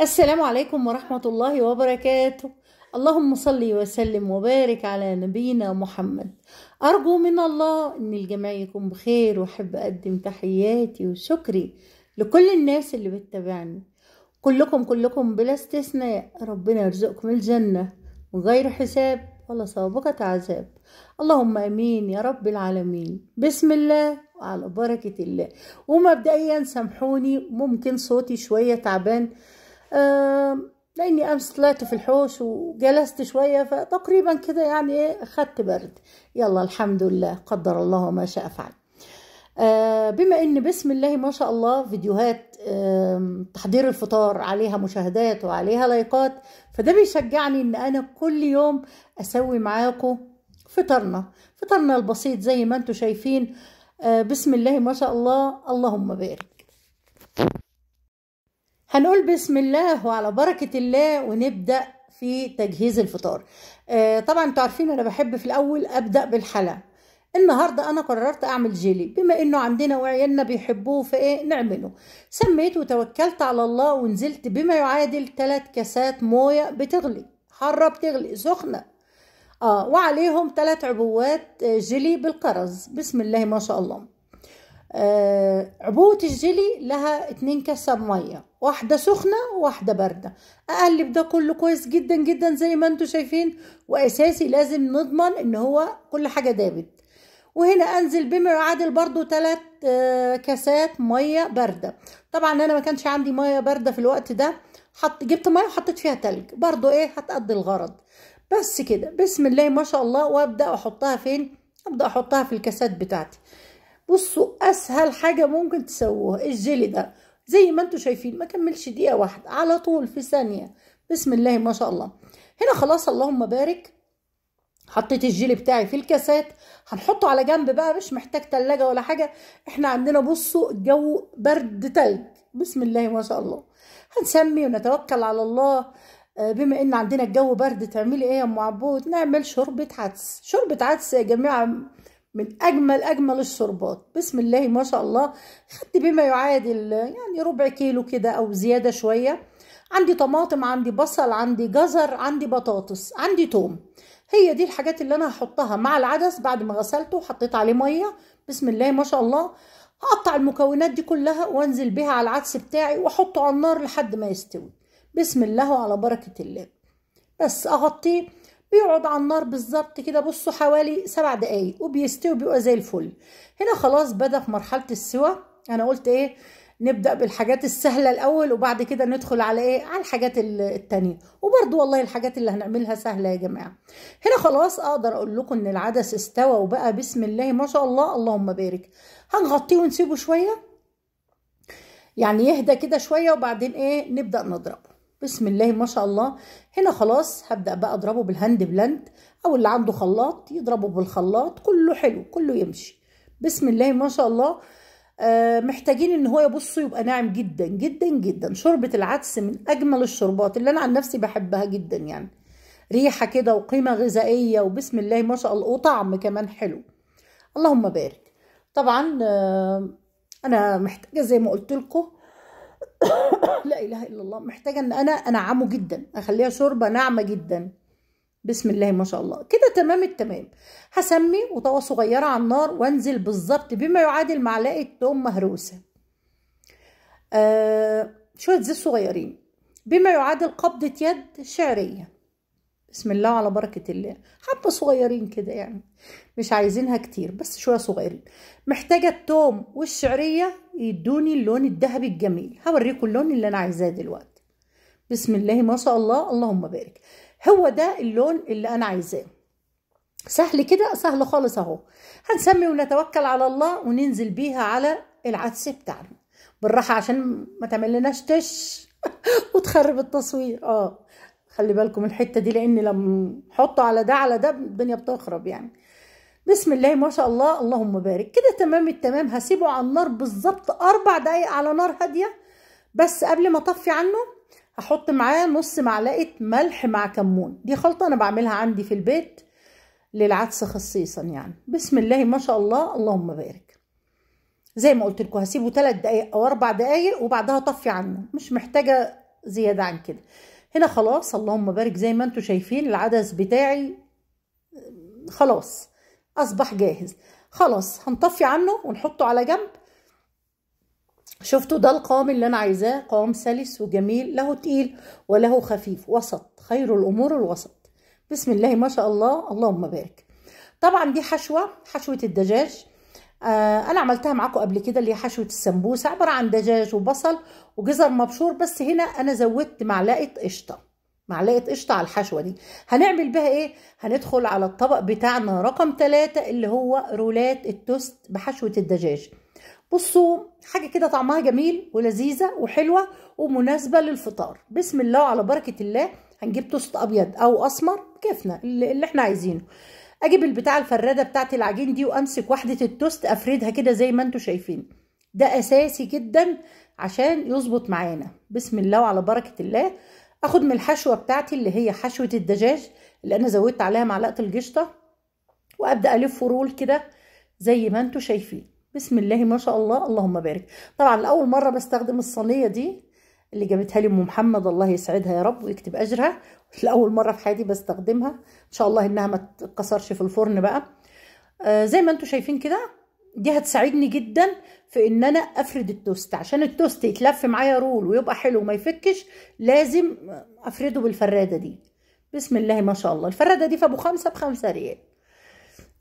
السلام عليكم ورحمة الله وبركاته اللهم صل وسلم وبارك على نبينا محمد أرجو من الله أن الجميع يكون بخير وأحب أقدم تحياتي وشكري لكل الناس اللي بتتابعني كلكم كلكم بلا استثناء ربنا يرزقكم الجنة من غير حساب ولا سابقة عذاب اللهم امين يا رب العالمين بسم الله وعلى بركة الله ومبدئيا سامحوني ممكن صوتي شوية تعبان لاني امس طلعت في الحوش وجلست شويه فتقريبا كده يعني ايه خدت برد يلا الحمد لله قدر الله ما شاء فعل أه، بما ان بسم الله ما شاء الله فيديوهات تحضير الفطار عليها مشاهدات وعليها لايكات فده بيشجعني ان انا كل يوم اسوي معاكم فطرنا فطرنا البسيط زي ما انتم شايفين أه، بسم الله ما شاء الله اللهم بارك هنقول بسم الله وعلى بركة الله ونبدأ في تجهيز الفطار آه، طبعا انتوا عارفين انا بحب في الاول ابدأ بالحلا النهاردة أنا قررت أعمل جيلي بما إنه عندنا وعيالنا بيحبوه فإيه نعمله سميت وتوكلت على الله ونزلت بما يعادل 3 كاسات موية بتغلي حارة بتغلي سخنة آه وعليهم 3 عبوات آه، جيلي بالقرز بسم الله ما شاء الله آه عبوة الجيلي لها 2 كاسة مية واحدة سخنة واحدة باردة اقلب ده كله كويس جدا جدا زي ما انتم شايفين واساسي لازم نضمن ان هو كل حاجة دابت وهنا انزل بمعادل برضو ثلاث آه، كاسات مية باردة طبعا انا ما كانش عندي مية باردة في الوقت ده حط جبت مية وحطيت فيها تلج برضو ايه هتقضي الغرض بس كده بسم الله ما شاء الله وابدا احطها فين ابدا احطها في الكاسات بتاعتي بصوا اسهل حاجه ممكن تسووها الجيلي ده زي ما انتم شايفين ما كملش دقيقه واحده على طول في ثانيه بسم الله ما شاء الله هنا خلاص اللهم بارك حطيت الجيلي بتاعي في الكاسات هنحطه على جنب بقى مش محتاج تلاجة ولا حاجة احنا عندنا بصوا الجو برد تلج بسم الله ما شاء الله هنسمي ونتوكل على الله آه، بما ان عندنا الجو برد تعملي ايه يا ام عبود نعمل شوربه عدس شوربه عدس يا جماعه من اجمل اجمل الشربات بسم الله ما شاء الله خدت بما يعادل يعني ربع كيلو كده او زياده شويه عندي طماطم عندي بصل عندي جزر عندي بطاطس عندي توم هي دي الحاجات اللي انا هحطها مع العدس بعد ما غسلته وحطيت عليه ميه بسم الله ما شاء الله هقطع المكونات دي كلها وانزل بيها على العدس بتاعي واحطه على النار لحد ما يستوي بسم الله وعلى بركه الله بس اغطيه بيقعد على النار بالظبط كده بصوا حوالي سبع دقايق وبيستوي وبيبقى زي الفل هنا خلاص بدا في مرحله السوا انا قلت ايه نبدا بالحاجات السهله الاول وبعد كده ندخل على ايه على الحاجات التانية وبرده والله الحاجات اللي هنعملها سهله يا جماعه هنا خلاص اقدر اقول لكم ان العدس استوى وبقى بسم الله ما شاء الله اللهم بارك هنغطيه ونسيبه شويه يعني يهدى كده شويه وبعدين ايه نبدا نضربه بسم الله ما شاء الله هنا خلاص هبدأ بقى اضربه بالهاند بلند او اللي عنده خلاط يضربه بالخلاط كله حلو كله يمشي بسم الله ما شاء الله آه، محتاجين ان هو يبصوا يبقى ناعم جدا جدا جدا شوربة العدس من اجمل الشربات اللي انا عن نفسي بحبها جدا يعني ريحة كده وقيمة غذائية وبسم الله ما شاء الله وطعم كمان حلو اللهم بارك طبعا آه، انا محتاجة زي ما قلت لكم لا اله الا الله محتاجه ان انا انعمه جدا اخليها شوربه ناعمه جدا بسم الله ما شاء الله كده تمام التمام هسمي وطوى صغيره على النار وانزل بالظبط بما يعادل معلقه توم مهروسه آه شويه زيت صغيرين بما يعادل قبضه يد شعريه بسم الله على بركة الله حبة صغيرين كده يعني مش عايزينها كتير بس شوية صغيرين محتاجة التوم والشعرية يدوني اللون الذهبي الجميل هوريكم اللون اللي أنا عايزاه دلوقتي بسم الله ما شاء الله اللهم بارك هو ده اللون اللي أنا عايزاه سهل كده سهل خالص اهو هنسمي ونتوكل على الله وننزل بيها على العدس بتاعنا بالراحه عشان ما تعملناش تش وتخرب التصوير اه خلي بالكم الحته دي لان لما نحطه على ده على ده الدنيا بتخرب يعني بسم الله ما شاء الله اللهم بارك كده تمام التمام هسيبه على النار بالظبط اربع دقايق على نار هاديه بس قبل ما اطفي عنه هحط معاه نص معلقه ملح مع كمون دي خلطه انا بعملها عندي في البيت للعدس خصيصا يعني بسم الله ما شاء الله اللهم بارك زي ما قلت لكم هسيبه 3 دقايق او 4 دقايق وبعدها طفي عنه مش محتاجه زياده عن كده هنا خلاص اللهم بارك زي ما انتم شايفين العدس بتاعي خلاص اصبح جاهز خلاص هنطفي عنه ونحطه على جنب شفتوا ده القوام اللي انا عايزاه قوام سلس وجميل له تقيل وله خفيف وسط خير الامور الوسط بسم الله ما شاء الله اللهم بارك طبعا دي حشوه حشوه الدجاج آه، انا عملتها معاكم قبل كده اللي هي حشوه السمبوسه عباره عن دجاج وبصل وجزر مبشور بس هنا انا زودت معلقه قشطه معلقه قشطه على الحشوه دي هنعمل بها ايه هندخل على الطبق بتاعنا رقم ثلاثة اللي هو رولات التوست بحشوه الدجاج بصوا حاجه كده طعمها جميل ولذيذه وحلوه ومناسبه للفطار بسم الله وعلى بركه الله هنجيب توست ابيض او اسمر كيفنا اللي احنا عايزينه اجيب البتاع الفراده بتاعت العجين دي وامسك واحده التوست افردها كده زي ما انتم شايفين ده اساسي جدا عشان يظبط معانا بسم الله وعلى بركه الله اخد من الحشوه بتاعتي اللي هي حشوه الدجاج اللي انا زودت عليها معلقه القشطه وابدا الف رول كده زي ما انتم شايفين بسم الله ما شاء الله اللهم بارك طبعا لاول مره بستخدم الصينيه دي اللي جابتها لي ام محمد الله يسعدها يا رب ويكتب اجرها لاول مره في حياتي بستخدمها ان شاء الله انها ما تتكسرش في الفرن بقى آه زي ما انتم شايفين كده دي هتساعدني جدا في ان انا افرد التوست عشان التوست يتلف معايا رول ويبقى حلو وما يفكش لازم افرده بالفراده دي بسم الله ما شاء الله الفراده دي فابو خمسه بخمسه ريال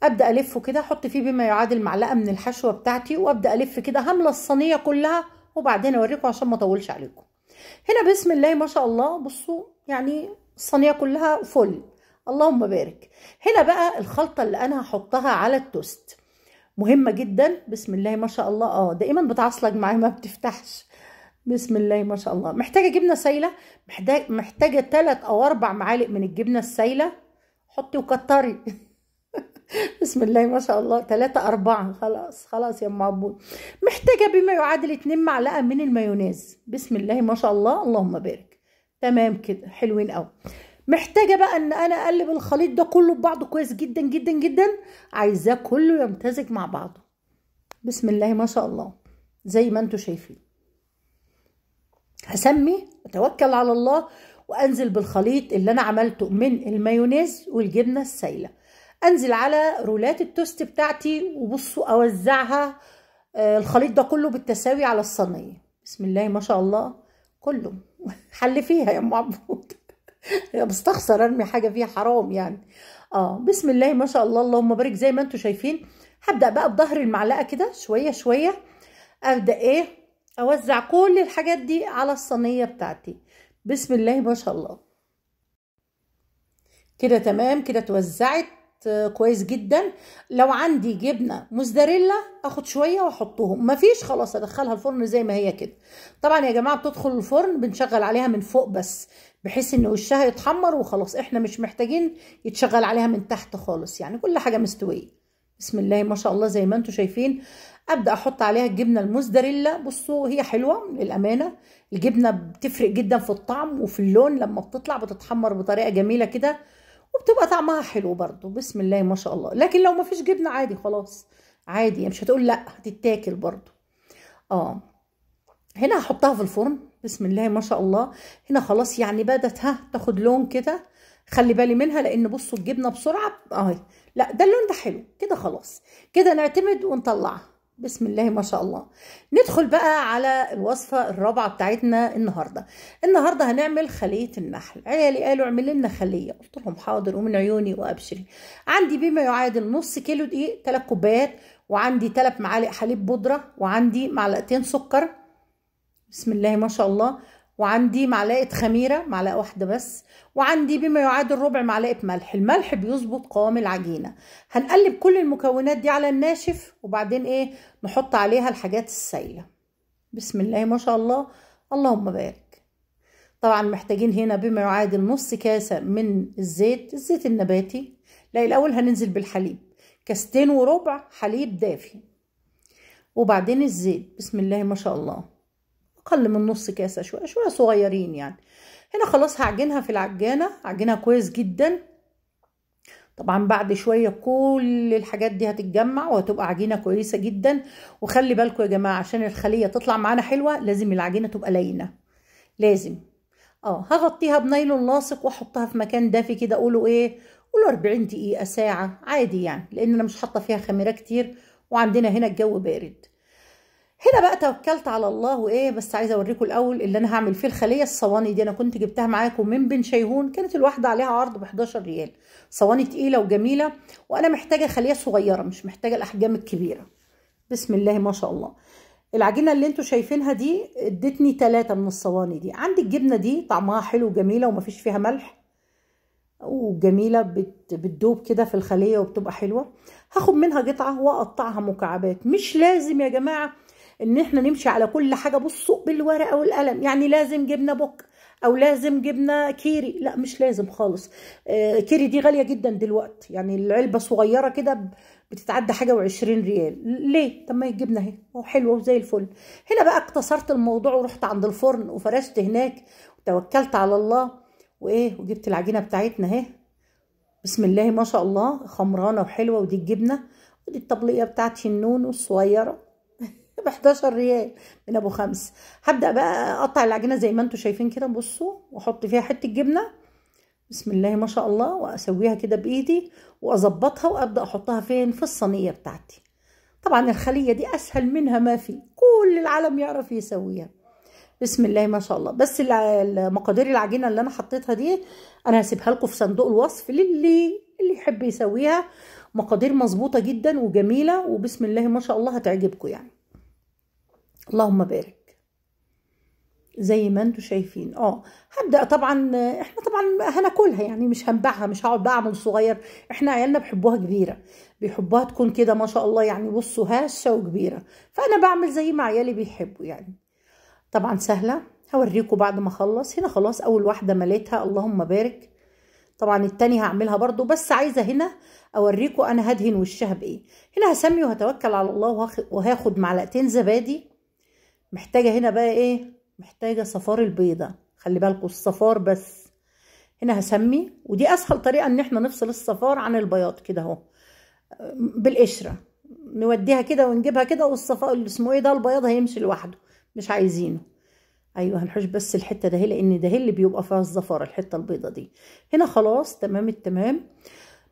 ابدا الفه كده احط فيه بما يعادل معلقه من الحشوه بتاعتي وابدا الف كده هملى الصينيه كلها وبعدين اوريكم عشان ما اطولش عليكم هنا بسم الله ما شاء الله بصوا يعني الصينيه كلها فل اللهم بارك هنا بقى الخلطه اللي انا هحطها على التوست مهمه جدا بسم الله ما شاء الله اه دائما بتعصلج معايا ما بتفتحش بسم الله ما شاء الله محتاجه جبنه سايله محتاجه محتاجه 3 او 4 معالق من الجبنه السايله حطي وكتري بسم الله ما شاء الله ثلاثة أربعة خلاص خلاص يا أم محتاجة بما يعادل اتنين معلقة من المايونيز بسم الله ما شاء الله اللهم بارك تمام كده حلوين أوي محتاجة بقى ان انا اقلب الخليط ده كله ببعضه كويس جدا جدا جدا عايزاه كله يمتزج مع بعضه بسم الله ما شاء الله زي ما انتوا شايفين هسمي اتوكل على الله وانزل بالخليط اللي انا عملته من المايونيز والجبنه السايله انزل على رولات التوست بتاعتي وبصوا اوزعها آه، الخليط ده كله بالتساوي على الصينيه بسم الله ما شاء الله كله حل فيها يا ام عبود بستخسر ارمي حاجه فيها حرام يعني اه بسم الله ما شاء الله اللهم بارك زي ما انتم شايفين هبدا بقى بظهر المعلقه كده شويه شويه ابدا ايه اوزع كل الحاجات دي على الصينيه بتاعتي بسم الله ما شاء الله كده تمام كده اتوزعت كويس جدا لو عندي جبنه موزاريلا اخد شويه واحطهم مفيش خلاص ادخلها الفرن زي ما هي كده طبعا يا جماعه بتدخل الفرن بنشغل عليها من فوق بس بحيث ان وشها يتحمر وخلاص احنا مش محتاجين يتشغل عليها من تحت خالص يعني كل حاجه مستويه بسم الله ما شاء الله زي ما انتم شايفين ابدا احط عليها الجبنه الموزاريلا بصوا هي حلوه للامانه الجبنه بتفرق جدا في الطعم وفي اللون لما بتطلع بتتحمر بطريقه جميله كده وبتبقى طعمها حلو برضو بسم الله ما شاء الله لكن لو ما فيش جبنه عادي خلاص عادي يعني مش هتقول لا هتتاكل برضو اه هنا هحطها في الفرن بسم الله ما شاء الله هنا خلاص يعني بدت ها تاخد لون كده خلي بالي منها لان بصوا الجبنه بسرعه اهي لا ده اللون ده حلو كده خلاص كده نعتمد ونطلعها بسم الله ما شاء الله ندخل بقى على الوصفة الرابعة بتاعتنا النهاردة النهاردة هنعمل خلية النحل عيالي قالوا اعمل لنا خلية قلت لهم حاضر ومن عيوني وابشري عندي بما يعادل نص كيلو دقيق ثلاث كوبايات وعندي ثلاث معالق حليب بودرة وعندي معلقتين سكر بسم الله ما شاء الله وعندي معلقه خميره معلقه واحده بس وعندي بما يعادل ربع معلقه ملح الملح بيظبط قوام العجينه هنقلب كل المكونات دي على الناشف وبعدين ايه نحط عليها الحاجات السائله بسم الله ما شاء الله اللهم بارك طبعا محتاجين هنا بما يعادل نص كاسه من الزيت الزيت النباتي لا الاول هننزل بالحليب كاستين وربع حليب دافي وبعدين الزيت بسم الله ما شاء الله اقل من نص كاسه شويه شويه صغيرين يعني هنا خلاص هعجنها في العجانه عجنها كويس جدا طبعا بعد شويه كل الحاجات دي هتتجمع وهتبقى عجينه كويسه جدا وخلي بالكم يا جماعه عشان الخليه تطلع معانا حلوه لازم العجينه تبقى لينه لازم اه هغطيها بنايلون لاصق واحطها في مكان دافي كده قولوا ايه قولوا 40 دقيقه ساعه عادي يعني لان انا مش حاطه فيها خميره كتير وعندنا هنا الجو بارد هنا بقى توكلت على الله وايه بس عايزه اوريكم الاول اللي انا هعمل فيه الخليه الصواني دي انا كنت جبتها معاكم من بن شيهون كانت الواحده عليها عرض ب 11 ريال صواني تقيله وجميله وانا محتاجه خليه صغيره مش محتاجه الاحجام الكبيره بسم الله ما شاء الله العجينه اللي انتوا شايفينها دي ادتني ثلاثة من الصواني دي عندي الجبنه دي طعمها حلو وجميله ومفيش فيها ملح وجميله بتدوب كده في الخليه وبتبقى حلوه هاخد منها قطعه واقطعها مكعبات مش لازم يا جماعه ان احنا نمشي على كل حاجه بصوا بالورقه والقلم يعني لازم جبنا بوك او لازم جبنا كيري لا مش لازم خالص آه، كيري دي غاليه جدا دلوقتي يعني العلبه صغيره كده بتتعدى حاجه و20 ريال ليه طب ما يجيبنا اهي وحلوه وزي الفل هنا بقى اقتصرت الموضوع ورحت عند الفرن وفرشت هناك وتوكلت على الله وايه وجبت العجينه بتاعتنا اهي بسم الله ما شاء الله خمرانه وحلوه ودي الجبنه ودي الطبليه بتاعتي النون الصغيره ب طيب، 11 ريال من ابو خمس هبدا بقى اقطع العجينه زي ما انتم شايفين كده بصوا واحط فيها حته جبنه بسم الله ما شاء الله واسويها كده بايدي واظبطها وابدا احطها فين في الصينيه بتاعتي طبعا الخليه دي اسهل منها ما في كل العالم يعرف يسويها بسم الله ما شاء الله بس مقادير العجينه اللي انا حطيتها دي انا هسيبها لكم في صندوق الوصف للي اللي يحب يسويها مقادير مظبوطه جدا وجميله وبسم الله ما شاء الله هتعجبكم يعني اللهم بارك زي ما انتم شايفين اه هبدا طبعا احنا طبعا هناكلها يعني مش هنباعها مش هقعد بقى اعمل صغير احنا عيالنا بيحبوها كبيره بيحبوها تكون كده ما شاء الله يعني بصوا هشه وكبيره فانا بعمل زي ما عيالي بيحبوا يعني طبعا سهله هوريكم بعد ما اخلص هنا خلاص اول واحده مليتها اللهم بارك طبعا الثانيه هعملها برضو بس عايزه هنا اوريكم انا هدهن وشها بايه هنا هسمي وهتوكل على الله وهاخد معلقتين زبادي محتاجة هنا بقى ايه محتاجة صفار البيضة خلي بالكوا الصفار بس هنا هسمي ودي اسهل طريقة ان احنا نفصل الصفار عن البياض كده اهو بالقشرة نوديها كده ونجيبها كده والصفار اللي اسمه ايه ده البياض هيمشي لوحده مش عايزينه ايوه هنحوش بس الحتة ده لان ده اللي بيبقى فيها الزفار الحتة البيضة دي هنا خلاص تمام التمام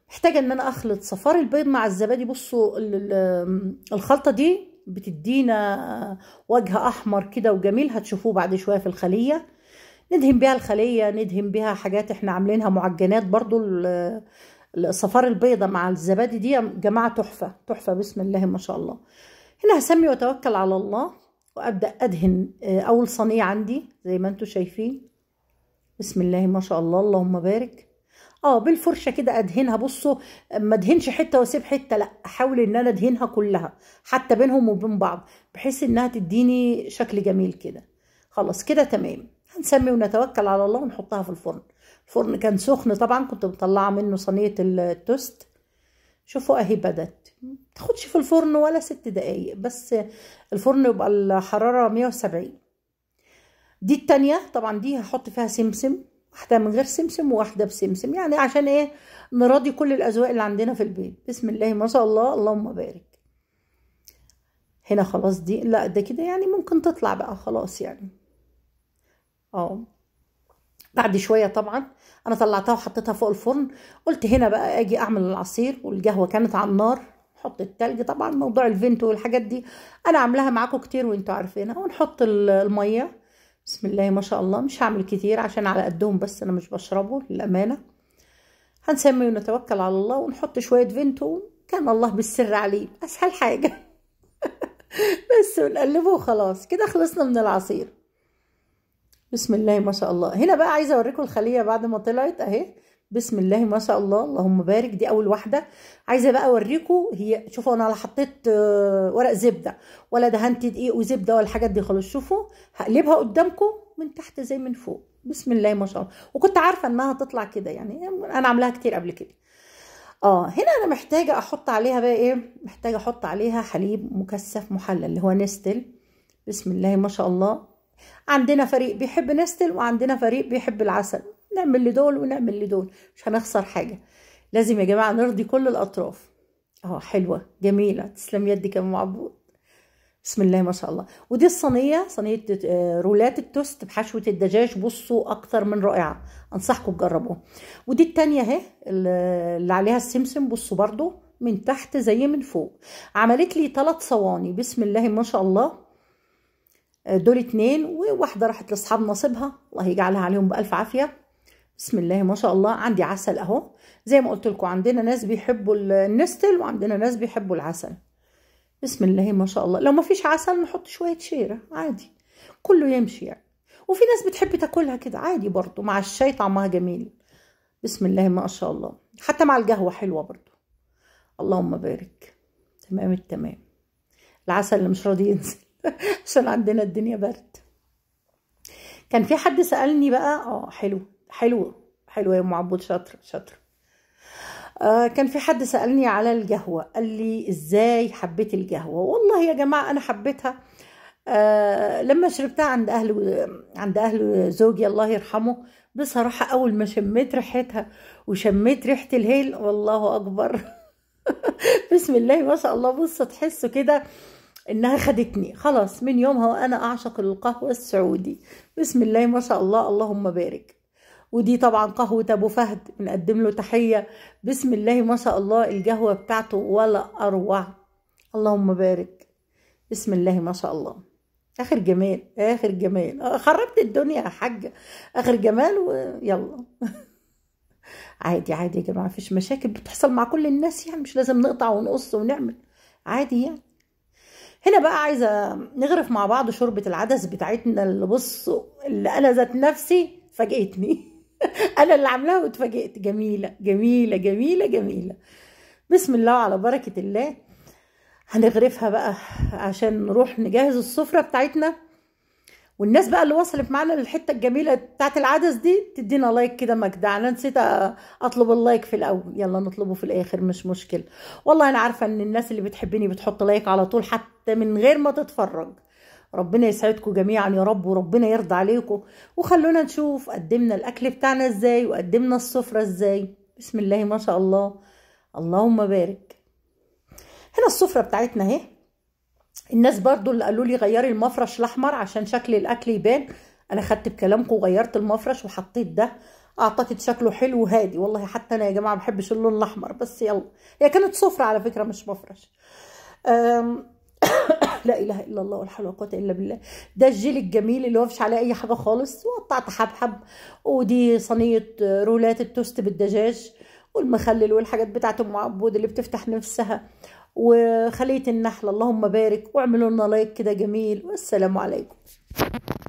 محتاجة ان انا اخلط صفار البيض مع الزبادي بصوا الخلطة دي بتدينا وجه احمر كده وجميل هتشوفوه بعد شويه في الخليه ندهن بيها الخليه ندهن بيها حاجات احنا عاملينها معجنات برضو الصفار البيضة مع الزبادي دي جماعة تحفة تحفة بسم الله ما شاء الله هنا هسمي واتوكل على الله وابدأ ادهن آه، اول صينية عندي زي ما انتم شايفين بسم الله ما شاء الله اللهم بارك اه بالفرشه كده ادهنها بصوا ما ادهنش حته واسيب حته لا احاول ان انا ادهنها كلها حتى بينهم وبين بعض بحيث انها تديني شكل جميل كده خلاص كده تمام هنسمي ونتوكل على الله ونحطها في الفرن الفرن كان سخن طبعا كنت مطلعه منه صينيه التوست شوفوا اهي بدت تاخدش في الفرن ولا ست دقايق بس الفرن يبقى الحراره 170 دي التانية طبعا دي هحط فيها سمسم واحدة من غير سمسم وواحدة بسمسم يعني عشان ايه نراضي كل الأذواق اللي عندنا في البيت بسم الله ما شاء الله اللهم بارك هنا خلاص دي لا ده كده يعني ممكن تطلع بقى خلاص يعني اه بعد شويه طبعا انا طلعتها وحطيتها فوق الفرن قلت هنا بقى اجي اعمل العصير والقهوه كانت على النار نحط التلج طبعا موضوع الفينتو والحاجات دي انا عاملاها معاكم كتير وانتوا عارفينها ونحط الميه بسم الله ما شاء الله مش هعمل كتير عشان على قدهم بس انا مش بشربه للامانه هنسمي ونتوكل على الله ونحط شويه فينتو كان الله بالسر عليه اسهل حاجه بس ونقلبه وخلاص كده خلصنا من العصير بسم الله ما شاء الله هنا بقى عايزه اوريكم الخليه بعد ما طلعت اهي بسم الله ما شاء الله اللهم بارك دي اول واحده عايزه بقى اوريكم هي شوفوا انا حطيت آه، ورق زبده ولا دهنت دقيق وزبده ولا الحاجات دي خالص شوفوا هقلبها قدامكم من تحت زي من فوق بسم الله ما شاء الله وكنت عارفه انها هتطلع كده يعني انا عاملاها كتير قبل كده اه هنا انا محتاجه احط عليها بقى ايه محتاجه احط عليها حليب مكثف محلل اللي هو نستل بسم الله ما شاء الله عندنا فريق بيحب نستل وعندنا فريق بيحب العسل نعمل لدول ونعمل لدول مش هنخسر حاجة لازم يا جماعة نرضي كل الأطراف اه حلوة جميلة تسلم يدك يا أم عبود بسم الله ما شاء الله ودي الصينية صينية آه، رولات التوست بحشوة الدجاج بصوا أكتر من رائعة أنصحكم تجربوها ودي التانية اهي اللي عليها السمسم بصوا برضو من تحت زي من فوق عملت لي ثلاث صواني بسم الله ما شاء الله آه، دول اتنين وواحدة راحت لاصحاب نصيبها الله يجعلها عليهم بألف عافية بسم الله ما شاء الله عندي عسل اهو زي ما قلت لكم عندنا ناس بيحبوا النستل وعندنا ناس بيحبوا العسل بسم الله ما شاء الله لو ما فيش عسل نحط شويه شيره عادي كله يمشي يعني وفي ناس بتحب تاكلها كده عادي برضو مع الشاي طعمها جميل بسم الله ما شاء الله حتى مع القهوه حلوه برضو اللهم بارك تمام التمام العسل اللي مش راضي ينزل عشان عندنا الدنيا برد كان في حد سالني بقى اه حلو حلوه حلوه يا ام عبود شاطره شاطره آه كان في حد سالني على القهوه قال لي ازاي حبيت القهوه والله يا جماعه انا حبيتها آه لما شربتها عند اهل عند اهل زوجي الله يرحمه بصراحه اول ما شميت ريحتها وشميت ريحه الهيل والله اكبر بسم الله ما شاء الله بص تحس كده انها خدتني خلاص من يومها وانا اعشق القهوه السعودي بسم الله ما شاء الله اللهم بارك ودي طبعا قهوة أبو فهد بنقدم له تحية بسم الله ما شاء الله القهوة بتاعته ولا أروع اللهم بارك بسم الله ما شاء الله آخر جمال آخر جمال آه، خربت الدنيا يا حاجة آخر جمال ويلا عادي عادي يا جماعة مفيش مشاكل بتحصل مع كل الناس يعني مش لازم نقطع ونقص ونعمل عادي يعني هنا بقى عايزة نغرف مع بعض شوربة العدس بتاعتنا اللي بصوا اللي أنا ذات نفسي فاجئتني انا اللي عاملاها واتفاجئت جميله جميله جميله جميله بسم الله على بركه الله هنغرفها بقى عشان نروح نجهز السفره بتاعتنا والناس بقى اللي وصلت معانا للحته الجميله بتاعت العدس دي تدينا لايك كده مجدع انا نسيت اطلب اللايك في الاول يلا نطلبه في الاخر مش مشكله والله انا عارفه ان الناس اللي بتحبني بتحط لايك على طول حتى من غير ما تتفرج ربنا يسعدكم جميعا يا رب وربنا يرضى عليكم وخلونا نشوف قدمنا الاكل بتاعنا ازاي وقدمنا السفره ازاي بسم الله ما شاء الله اللهم بارك هنا السفره بتاعتنا اهي الناس برضو اللي قالوا لي غيري المفرش الاحمر عشان شكل الاكل يبان انا خدت بكلامكم وغيرت المفرش وحطيت ده اعتقد شكله حلو وهادي والله حتى انا يا جماعه ما بحبش اللون الاحمر بس يلا هي كانت سفره على فكره مش مفرش لا اله الا الله ولا حول ولا قوه الا بالله ده الجيل الجميل اللي هو مفيش عليه اي حاجه خالص وقطعت حبحب ودي صينيه رولات التوست بالدجاج والمخلل والحاجات بتاعت ام عبود اللي بتفتح نفسها وخليه النحله اللهم بارك واعملوا لنا لايك كده جميل والسلام عليكم